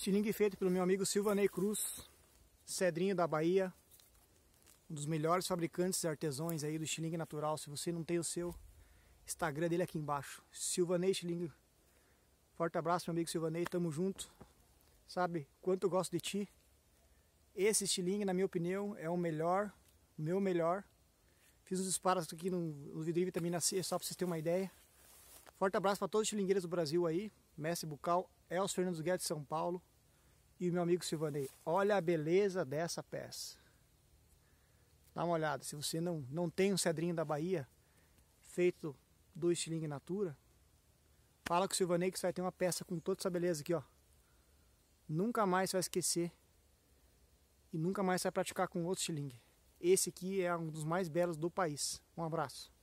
Estilingue feito pelo meu amigo Silvanei Cruz, Cedrinho da Bahia, um dos melhores fabricantes e artesões aí do estilingue natural. Se você não tem o seu, Instagram dele é aqui embaixo, Silvanei Estilingue. Forte abraço, meu amigo Silvanei, tamo junto. Sabe quanto eu gosto de ti. Esse estilingue, na minha opinião, é o melhor, o meu melhor. Fiz uns disparos aqui no, no vidro de vitamina C, só para vocês terem uma ideia. Forte abraço para todos os xilingueiros do Brasil aí. Mestre Bucal, Elcio Fernandes Guedes de São Paulo e o meu amigo Silvanei. Olha a beleza dessa peça. Dá uma olhada. Se você não, não tem um cedrinho da Bahia feito do estilingue natura, fala com o Silvanei que você vai ter uma peça com toda essa beleza aqui, ó. Nunca mais você vai esquecer e nunca mais você vai praticar com outro estilingue. Esse aqui é um dos mais belos do país. Um abraço.